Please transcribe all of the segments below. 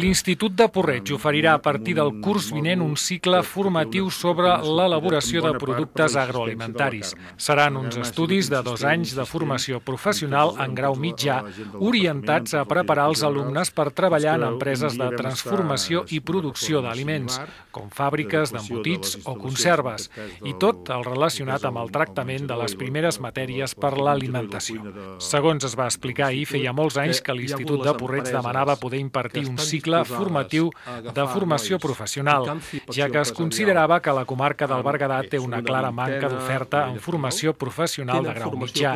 L'Institut de Porreig oferirà a partir del curs vinent un cicle formatiu sobre l'elaboració de productes agroalimentaris. Seran uns estudis de dos anys de formació professional en grau mitjà, orientats a preparar els alumnes per treballar en empreses de transformació i producció d'aliments, com fàbriques d'embotits o conserves, i tot el relacionat amb el tractament de les primeres matèries per l'alimentació. Segons es va explicar ahir, feia molts anys que l'Institut de Porreig demanava poder impartir un cicle formatiu de formació professional, ja que es considerava que la comarca del Berguedà té una clara manca d'oferta en formació professional de grau mitjà,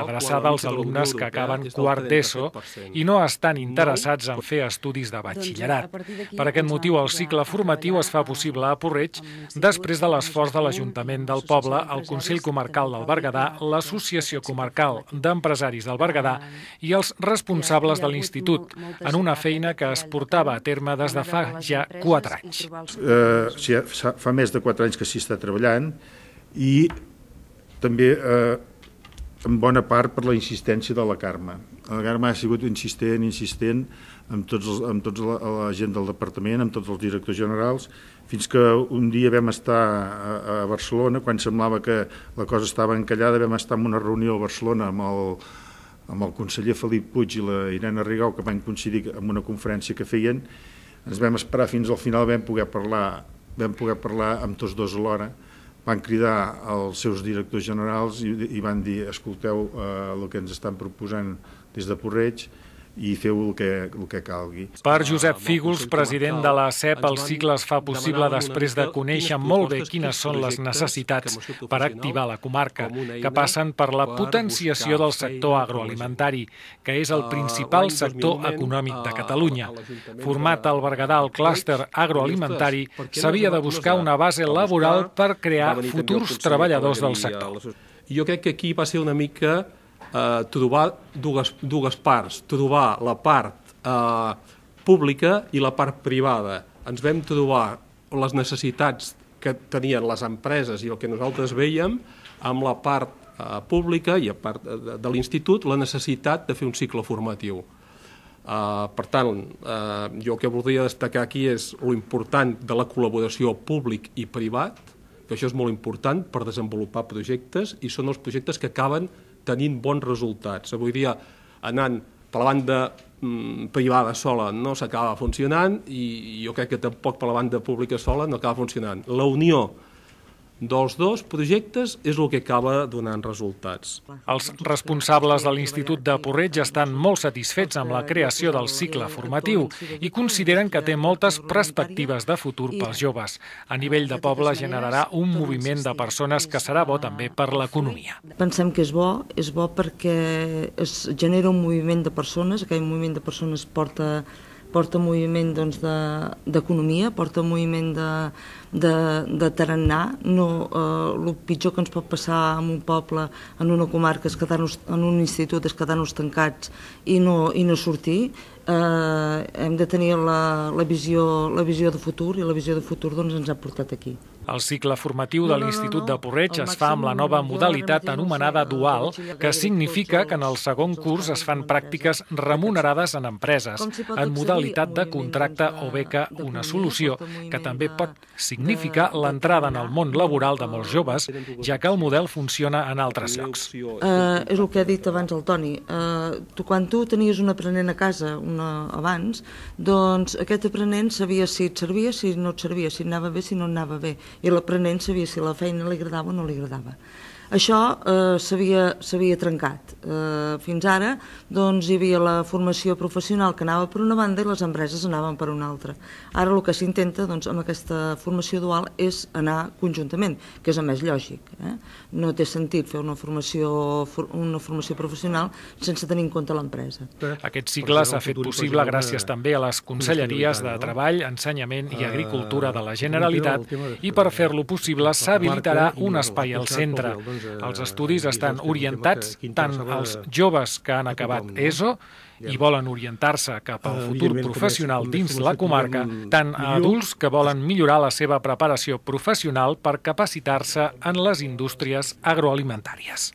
adreçada als alumnes que acaben quart d'ESO i no estan interessats en fer estudis de doncs, eh, batxillerat. Per aquest motiu, el cicle formatiu es fa possible a Porreig després de l'esforç de l'Ajuntament del poble, el Consell Comarcal del Berguedà, l'Associació Comarcal d'Empresaris del Berguedà ah, i els responsables de l'Institut, en una feina feina que es portava a terme des de fa ja 4 anys. Eh, sí, fa més de 4 anys que s'hi està treballant i també eh, en bona part per la insistència de la Carme. La Carme ha sigut insistent, insistent amb, tots els, amb tots la, la gent del departament, amb tots els directors generals, fins que un dia vam estar a, a Barcelona, quan semblava que la cosa estava encallada, vam estar en una reunió a Barcelona amb el, amb el conseller Felip Puig i la Irene Rigau, que van coincidir amb una conferència que feien, ens vam esperar fins al final, vam poder parlar, vam poder parlar amb tots dos alhora, van cridar els seus directors generals i, i van dir escolteu eh, el que ens estan proposant des de Porreig, i feu el que, el que calgui. Per Josep Fígols, president de la CEP, el cicle es fa possible després de conèixer molt bé quines són les necessitats per activar la comarca, que passen per la potenciació del sector agroalimentari, que és el ah, principal sector econòmic de ah, Catalunya. Format al Berguedà, el clúster agroalimentari s'havia de buscar una base laboral per crear futurs treballadors del sector. Jo crec que aquí va ser una mica eh, trobar dues, dues parts, trobar la part eh, pública i la part privada. Ens vam trobar les necessitats que tenien les empreses i el que nosaltres veiem amb la part eh, pública i a part eh, de, de l'institut la necessitat de fer un cicle formatiu. Uh, per tant, uh, jo el que voldria destacar aquí és l'important de la col·laboració públic i privat, que això és molt important per desenvolupar projectes i són els projectes que acaben tenint bons resultats. Avui dia, anant per la banda mm, privada sola no s'acaba funcionant i jo crec que tampoc per la banda pública sola no acaba funcionant. La unió dels dos projectes és el que acaba donant resultats. Els responsables de l'Institut de Porreig estan molt satisfets amb la creació del cicle formatiu i consideren que té moltes perspectives de futur pels joves. A nivell de poble generarà un moviment de persones que serà bo també per l'economia. Pensem que és bo, és bo perquè es genera un moviment de persones, aquell moviment de persones porta porta moviment d'economia, doncs, de, porta moviment de, de, de tarannà. No, eh, el pitjor que ens pot passar en un poble, en una comarca, és quedar-nos en un institut, és quedar-nos tancats i no, i no sortir. Eh, hem de tenir la, la, visió, la visió de futur i la visió de futur doncs, ens ha portat aquí. El cicle formatiu de l'Institut de Porreig es fa amb la nova modalitat anomenada dual, que significa que en el segon curs es fan pràctiques remunerades en empreses, en modalitat de contracte doncs, o beca, una solució que també pot significar significa l'entrada en el món laboral de molts joves, ja que el model funciona en altres llocs. Uh, és el que ha dit abans el Toni. Uh, tu, quan tu tenies un aprenent a casa una, eh, abans, doncs aquest aprenent sabia si et servia, si no et servia, si anava bé, si no anava bé, i l'aprenent sabia si la feina li agradava o no li agradava. Això eh, s'havia trencat. Eh, fins ara doncs, hi havia la formació professional que anava per una banda i les empreses anaven per una altra. Ara el que s'intenta doncs, amb aquesta formació dual és anar conjuntament, que és a més lògic. Eh? No té sentit fer una formació, for, una formació professional sense tenir en compte l'empresa. Aquest cicle s'ha fet possible gràcies també a les conselleries de Treball, Ensenyament i eh, Agricultura de la Generalitat i per fer-lo possible s'habilitarà un espai al centre doncs, eh, Els estudis estan doncs, orientats tant als joves que han acabat ESO i volen orientar-se cap al futur professional dins la comarca, tant a adults que volen millorar la seva preparació professional per capacitar-se en les indústries agroalimentàries.